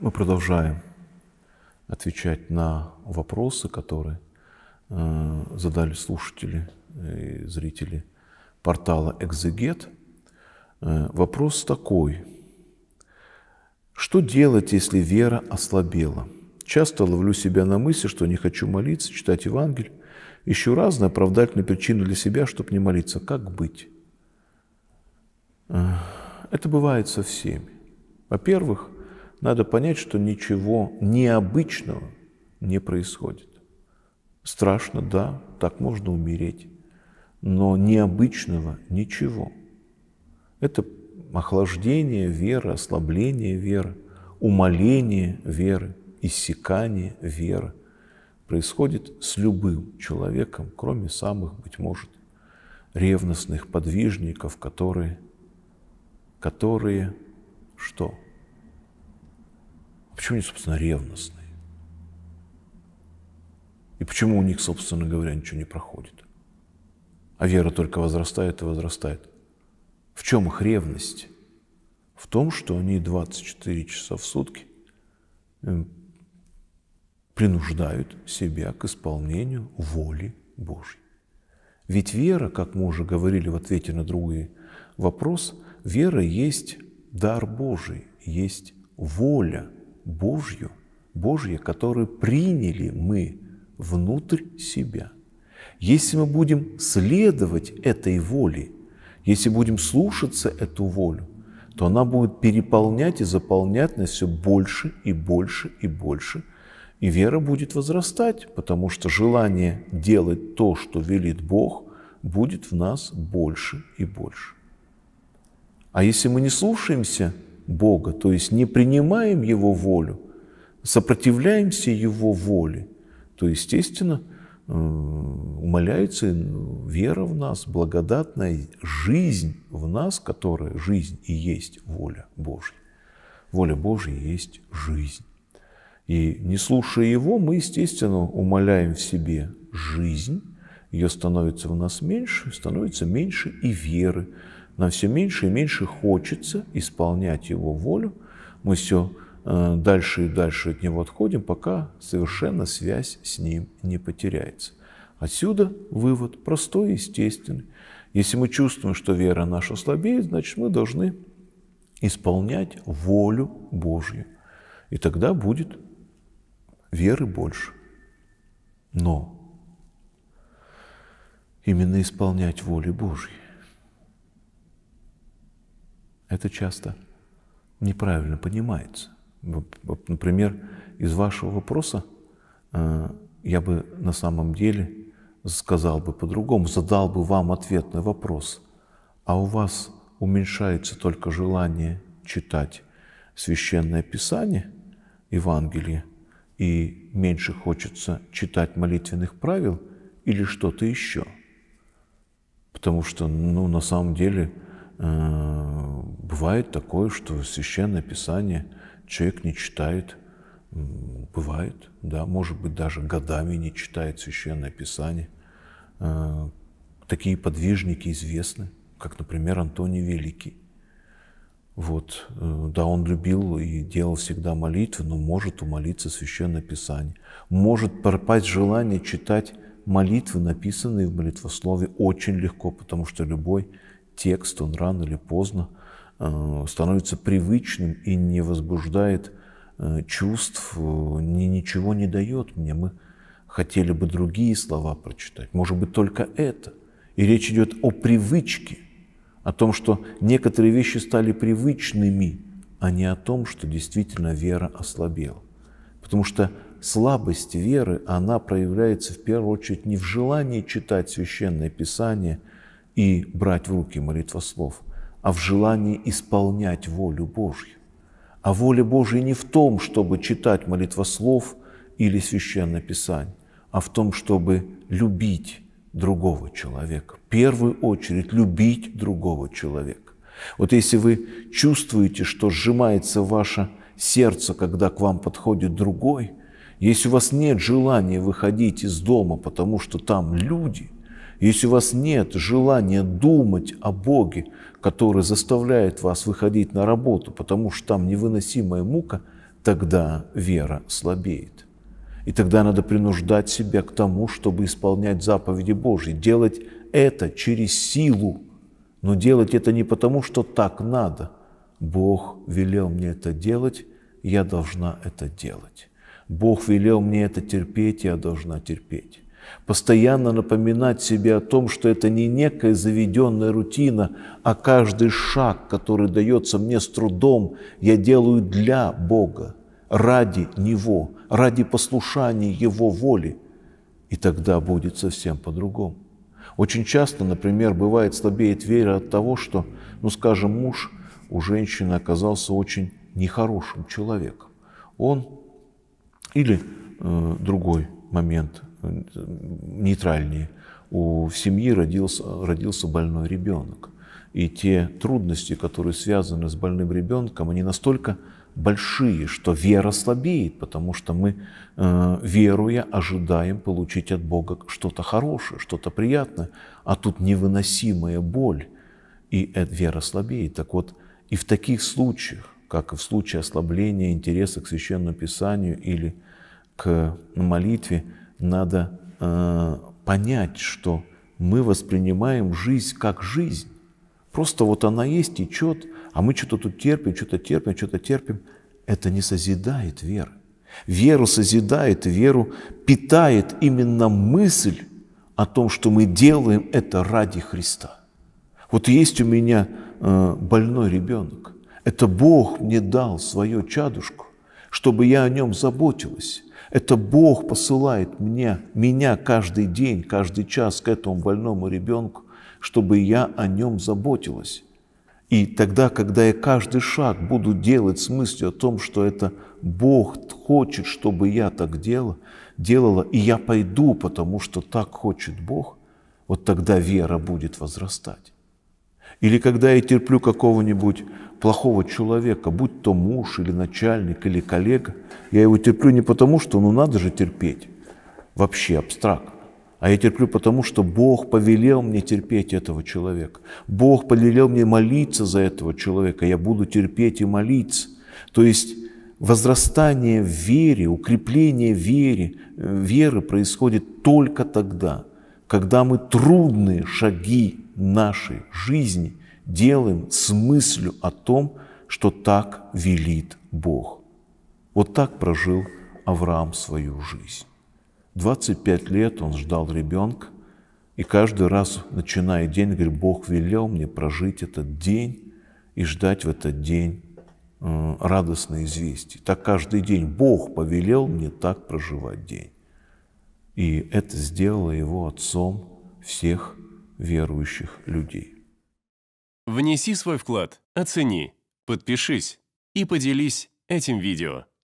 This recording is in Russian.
Мы продолжаем отвечать на вопросы, которые э, задали слушатели и зрители портала «Экзегет». Э, вопрос такой. Что делать, если вера ослабела? Часто ловлю себя на мысли, что не хочу молиться, читать Евангелие. Ищу разные оправдательные причины для себя, чтобы не молиться. Как быть? Э, это бывает со всеми. Во-первых, – надо понять, что ничего необычного не происходит. Страшно, да, так можно умереть, но необычного ничего. Это охлаждение веры, ослабление веры, умоление веры, иссякание веры происходит с любым человеком, кроме самых, быть может, ревностных подвижников, которые, которые что? Почему они, собственно, ревностные? И почему у них, собственно говоря, ничего не проходит? А вера только возрастает и возрастает. В чем их ревность? В том, что они 24 часа в сутки эм, принуждают себя к исполнению воли Божьей. Ведь вера, как мы уже говорили в ответе на другой вопрос, вера есть дар Божий, есть воля Божью, Божье, которое приняли мы внутрь себя. Если мы будем следовать этой воле, если будем слушаться эту волю, то она будет переполнять и заполнять нас все больше и больше и больше, и вера будет возрастать, потому что желание делать то, что велит Бог, будет в нас больше и больше. А если мы не слушаемся – Бога, то есть не принимаем Его волю, сопротивляемся Его воле, то, естественно, э, умоляется вера в нас, благодатная жизнь в нас, которая жизнь и есть воля Божья. Воля Божья есть жизнь. И не слушая его, мы, естественно, умоляем в себе жизнь, ее становится в нас меньше, становится меньше и веры, нам все меньше и меньше хочется исполнять Его волю. Мы все э, дальше и дальше от Него отходим, пока совершенно связь с Ним не потеряется. Отсюда вывод простой и естественный. Если мы чувствуем, что вера наша слабеет, значит, мы должны исполнять волю Божью. И тогда будет веры больше. Но именно исполнять волю Божью это часто неправильно понимается. например, из вашего вопроса э, я бы на самом деле сказал бы по-другому, задал бы вам ответный вопрос, а у вас уменьшается только желание читать священное писание, Евангелие, и меньше хочется читать молитвенных правил или что-то еще. Потому что, ну, на самом деле, Э, бывает такое, что священное писание человек не читает, бывает, да, может быть, даже годами не читает священное писание. Э, такие подвижники известны, как, например, Антоний Великий. Вот, э, да, он любил и делал всегда молитвы, но может умолиться Священное Писание. Может пропасть желание читать молитвы, написанные в молитвослове, очень легко, потому что любой текст, он рано или поздно э, становится привычным и не возбуждает э, чувств, э, ни, ничего не дает мне. Мы хотели бы другие слова прочитать, может быть, только это. И речь идет о привычке, о том, что некоторые вещи стали привычными, а не о том, что действительно вера ослабела. Потому что слабость веры, она проявляется в первую очередь не в желании читать священное писание – и брать в руки молитвослов, а в желании исполнять волю Божью. А воля Божья не в том, чтобы читать молитвослов или священное писание, а в том, чтобы любить другого человека. В первую очередь любить другого человека. Вот если вы чувствуете, что сжимается ваше сердце, когда к вам подходит другой, если у вас нет желания выходить из дома, потому что там люди – если у вас нет желания думать о Боге, который заставляет вас выходить на работу, потому что там невыносимая мука, тогда вера слабеет. И тогда надо принуждать себя к тому, чтобы исполнять заповеди Божьи, делать это через силу, но делать это не потому, что так надо. Бог велел мне это делать, я должна это делать. Бог велел мне это терпеть, я должна терпеть постоянно напоминать себе о том, что это не некая заведенная рутина, а каждый шаг, который дается мне с трудом, я делаю для Бога, ради Него, ради послушания Его воли. И тогда будет совсем по-другому. Очень часто, например, бывает слабеет вера от того, что, ну скажем, муж у женщины оказался очень нехорошим человеком. Он или э, другой момент – нейтральнее. У семьи родился, родился больной ребенок. И те трудности, которые связаны с больным ребенком, они настолько большие, что вера слабеет, потому что мы, э, веруя, ожидаем получить от Бога что-то хорошее, что-то приятное, а тут невыносимая боль, и эта вера слабеет. Так вот, и в таких случаях, как и в случае ослабления интереса к Священному Писанию или к молитве, надо э, понять, что мы воспринимаем жизнь как жизнь. Просто вот она есть, течет, а мы что-то тут терпим, что-то терпим, что-то терпим. Это не созидает веры. Веру созидает, веру питает именно мысль о том, что мы делаем это ради Христа. Вот есть у меня э, больной ребенок. Это Бог мне дал свою чадушку, чтобы я о нем заботилась. Это Бог посылает мне, меня каждый день, каждый час к этому больному ребенку, чтобы я о нем заботилась. И тогда, когда я каждый шаг буду делать с мыслью о том, что это Бог хочет, чтобы я так делала, делала, и я пойду, потому что так хочет Бог, вот тогда вера будет возрастать. Или когда я терплю какого-нибудь плохого человека, будь то муж или начальник или коллега, я его терплю не потому, что ну надо же терпеть, вообще абстрактно, а я терплю потому, что Бог повелел мне терпеть этого человека. Бог повелел мне молиться за этого человека, я буду терпеть и молиться. То есть возрастание в вере, укрепление веры, э, веры происходит только тогда, когда мы трудные шаги нашей жизни делаем с мыслью о том, что так велит Бог. Вот так прожил Авраам свою жизнь. 25 лет он ждал ребенка, и каждый раз, начиная день, говорит, Бог велел мне прожить этот день и ждать в этот день э, радостное известие. Так каждый день Бог повелел мне так проживать день. И это сделало его отцом всех верующих людей. Внеси свой вклад, оцени, подпишись и поделись этим видео.